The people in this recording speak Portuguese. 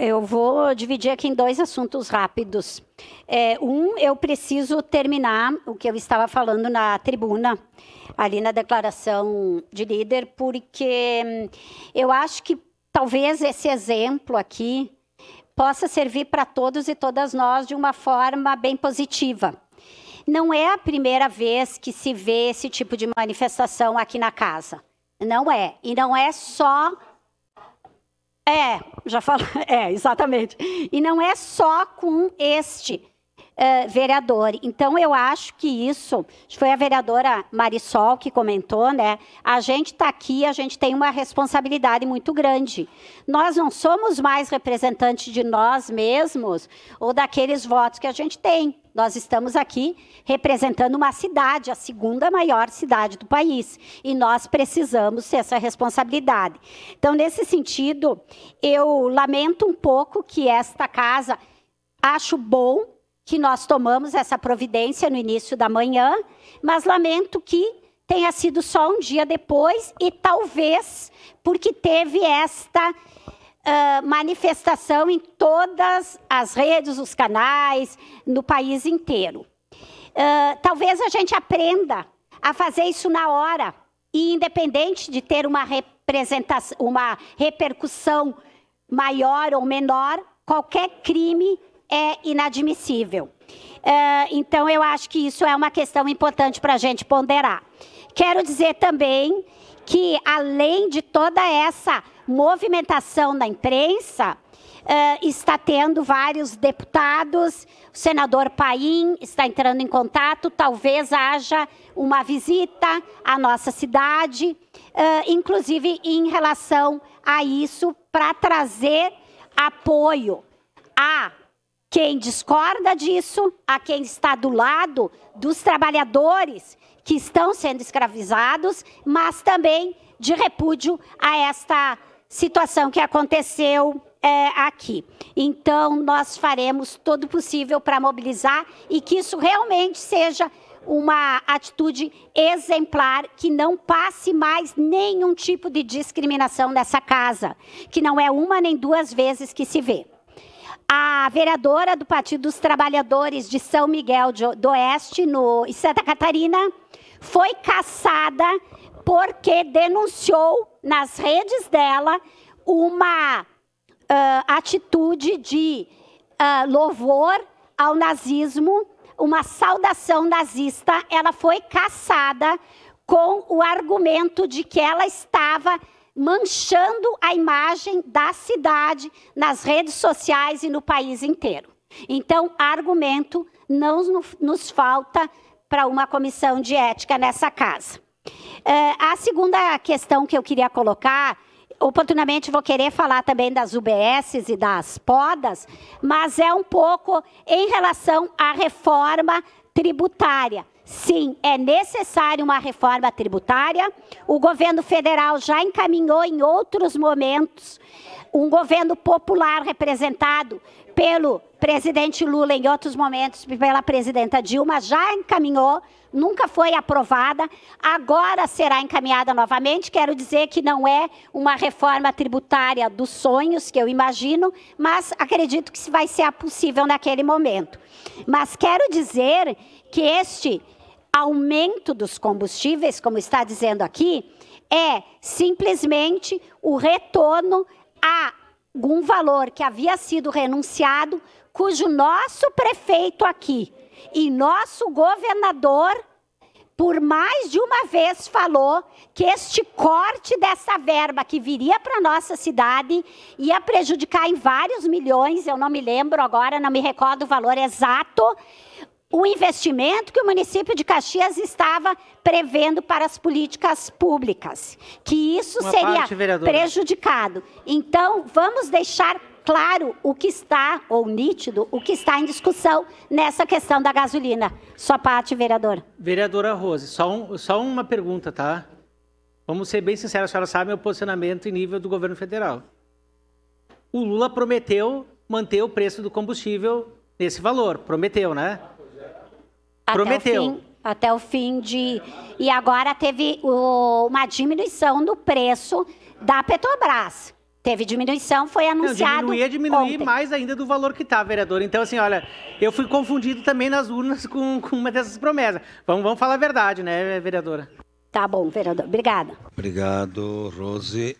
eu vou dividir aqui em dois assuntos rápidos. É, um, eu preciso terminar o que eu estava falando na tribuna, ali na declaração de líder, porque hum, eu acho que talvez esse exemplo aqui possa servir para todos e todas nós de uma forma bem positiva. Não é a primeira vez que se vê esse tipo de manifestação aqui na casa. Não é. E não é só é, já falo. É, exatamente. E não é só com este eh, vereador. Então, eu acho que isso, foi a vereadora Marisol que comentou, né? A gente está aqui, a gente tem uma responsabilidade muito grande. Nós não somos mais representantes de nós mesmos ou daqueles votos que a gente tem. Nós estamos aqui representando uma cidade, a segunda maior cidade do país, e nós precisamos ter essa responsabilidade. Então, nesse sentido, eu lamento um pouco que esta casa acho bom que nós tomamos essa providência no início da manhã, mas lamento que tenha sido só um dia depois e talvez porque teve esta uh, manifestação em todas as redes, os canais, no país inteiro. Uh, talvez a gente aprenda a fazer isso na hora e independente de ter uma representação, uma repercussão maior ou menor, qualquer crime é inadmissível. É, então, eu acho que isso é uma questão importante para a gente ponderar. Quero dizer também que, além de toda essa movimentação da imprensa, Uh, está tendo vários deputados, o senador Paim está entrando em contato, talvez haja uma visita à nossa cidade, uh, inclusive em relação a isso, para trazer apoio a quem discorda disso, a quem está do lado dos trabalhadores que estão sendo escravizados, mas também de repúdio a esta situação que aconteceu é, aqui. Então, nós faremos todo o possível para mobilizar e que isso realmente seja uma atitude exemplar que não passe mais nenhum tipo de discriminação nessa casa, que não é uma nem duas vezes que se vê a vereadora do Partido dos Trabalhadores de São Miguel do Oeste, no, em Santa Catarina, foi caçada porque denunciou nas redes dela uma uh, atitude de uh, louvor ao nazismo, uma saudação nazista. Ela foi caçada com o argumento de que ela estava manchando a imagem da cidade nas redes sociais e no país inteiro. Então, argumento não nos falta para uma comissão de ética nessa casa. É, a segunda questão que eu queria colocar oportunamente vou querer falar também das UBSs e das podas, mas é um pouco em relação à reforma tributária. Sim, é necessário uma reforma tributária. O governo federal já encaminhou em outros momentos um governo popular representado pelo presidente Lula em outros momentos, pela presidenta Dilma, já encaminhou, nunca foi aprovada, agora será encaminhada novamente. Quero dizer que não é uma reforma tributária dos sonhos, que eu imagino, mas acredito que vai ser possível naquele momento. Mas quero dizer que este aumento dos combustíveis, como está dizendo aqui, é simplesmente o retorno a algum valor que havia sido renunciado, cujo nosso prefeito aqui e nosso governador por mais de uma vez falou que este corte dessa verba que viria para nossa cidade ia prejudicar em vários milhões, eu não me lembro agora, não me recordo o valor exato, o investimento que o município de Caxias estava prevendo para as políticas públicas, que isso Uma seria parte, prejudicado. Então, vamos deixar claro o que está, ou nítido, o que está em discussão nessa questão da gasolina. Sua parte, vereador. Vereadora Rose, só, um, só uma pergunta, tá? Vamos ser bem sinceros, a senhora sabe o posicionamento em nível do governo federal. O Lula prometeu manter o preço do combustível nesse valor, prometeu, né? Até Prometeu. O fim, até o fim de. E agora teve o, uma diminuição do preço da Petrobras. Teve diminuição, foi anunciado. Não, diminuía, diminuir mais ainda do valor que está, vereador. Então, assim, olha, eu fui confundido também nas urnas com, com uma dessas promessas. Vamos, vamos falar a verdade, né, vereadora? Tá bom, vereador. Obrigada. Obrigado, Rose.